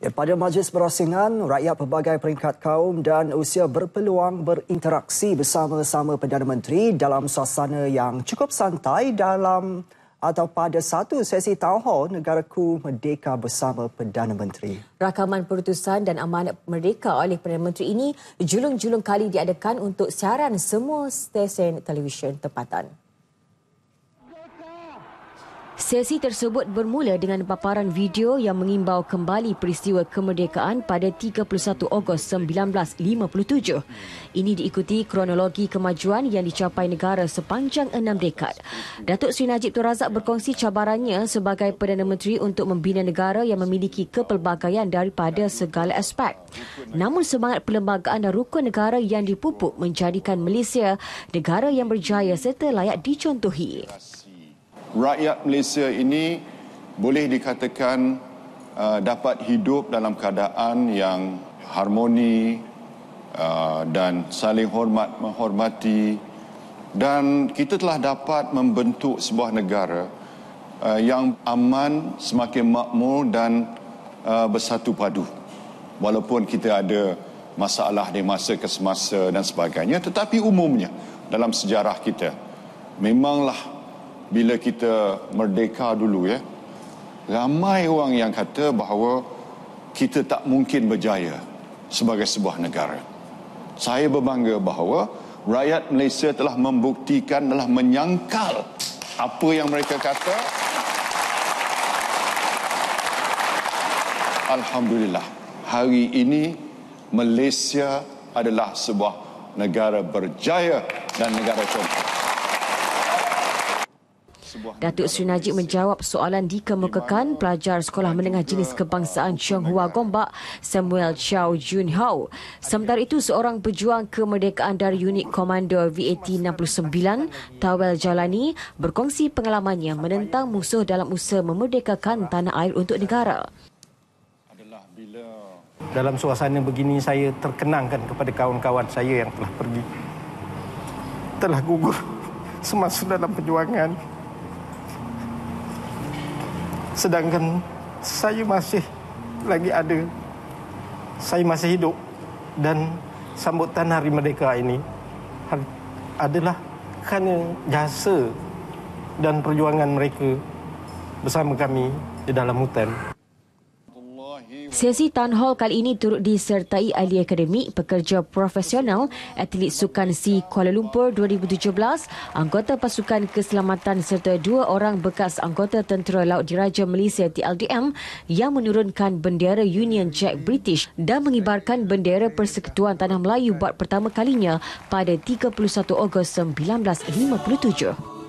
Ya, pada majlis berasingan, rakyat pelbagai peringkat kaum dan usia berpeluang berinteraksi bersama-sama Perdana Menteri dalam suasana yang cukup santai dalam atau pada satu sesi tahun negaraku merdeka bersama Perdana Menteri. Rakaman perutusan dan amanat merdeka oleh Perdana Menteri ini julung-julung kali diadakan untuk siaran semua stesen televisyen tempatan. Sesi tersebut bermula dengan paparan video yang mengimbau kembali peristiwa kemerdekaan pada 31 Ogos 1957. Ini diikuti kronologi kemajuan yang dicapai negara sepanjang enam dekad. Datuk Sri Najib Tun Razak berkongsi cabarannya sebagai Perdana Menteri untuk membina negara yang memiliki kepelbagaian daripada segala aspek. Namun semangat perlembagaan dan rukun negara yang dipupuk menjadikan Malaysia negara yang berjaya serta layak dicontohi rakyat Malaysia ini boleh dikatakan uh, dapat hidup dalam keadaan yang harmoni uh, dan saling hormat menghormati dan kita telah dapat membentuk sebuah negara uh, yang aman semakin makmur dan uh, bersatu padu walaupun kita ada masalah di masa ke semasa dan sebagainya tetapi umumnya dalam sejarah kita memanglah bila kita merdeka dulu ya ramai orang yang kata bahawa kita tak mungkin berjaya sebagai sebuah negara saya berbangga bahawa rakyat Malaysia telah membuktikan telah menyangkal apa yang mereka kata Alhamdulillah hari ini Malaysia adalah sebuah negara berjaya dan negara contoh. Datuk Sri Najib menjawab soalan dikemukakan pelajar sekolah menengah jenis kebangsaan Chiang Hua Gombak Samuel Chow Jun Hao. Sementara itu, seorang pejuang kemerdekaan dari unit komando VAT 69, Tawel Jalani, berkongsi pengalamannya menentang musuh dalam usaha memerdekakan tanah air untuk negara. Adalah bila dalam suasana begini saya terkenangkan kepada kawan-kawan saya yang telah pergi telah gugur semasa dalam perjuangan sedangkan saya masih lagi ada saya masih hidup dan sambutan hari merdeka ini adalah kerana jasa dan perjuangan mereka bersama kami di dalam hutan Sesi Town Hall kali ini turut disertai ahli akademik pekerja profesional atlet sukan si Kuala Lumpur 2017, anggota pasukan keselamatan serta dua orang bekas anggota tentera laut diraja Malaysia TLDM yang menurunkan bendera Union Jack British dan mengibarkan bendera Persekutuan Tanah Melayu buat pertama kalinya pada 31 Ogos 1957.